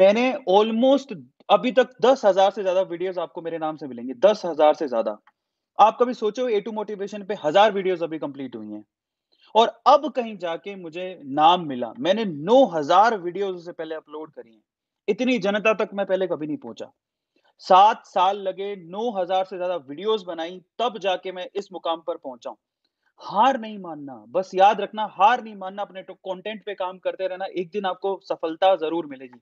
मैंने ऑलमोस्ट अभी तक दस हजार से ज्यादा वीडियोस आपको मेरे नाम से मिलेंगे दस हजार से ज्यादा आप कभी सोचो ए टू मोटिवेशन पे हजार वीडियोस अभी कंप्लीट हुई हैं और अब कहीं जाके मुझे नाम मिला मैंने नौ हजार वीडियोज उससे पहले अपलोड करी हैं इतनी जनता तक मैं पहले कभी नहीं पहुंचा सात साल लगे नौ हजार से ज्यादा वीडियोस बनाई तब जाके मैं इस मुकाम पर पहुंचा हार नहीं मानना बस याद रखना हार नहीं मानना अपने कंटेंट पे काम करते रहना एक दिन आपको सफलता जरूर मिलेगी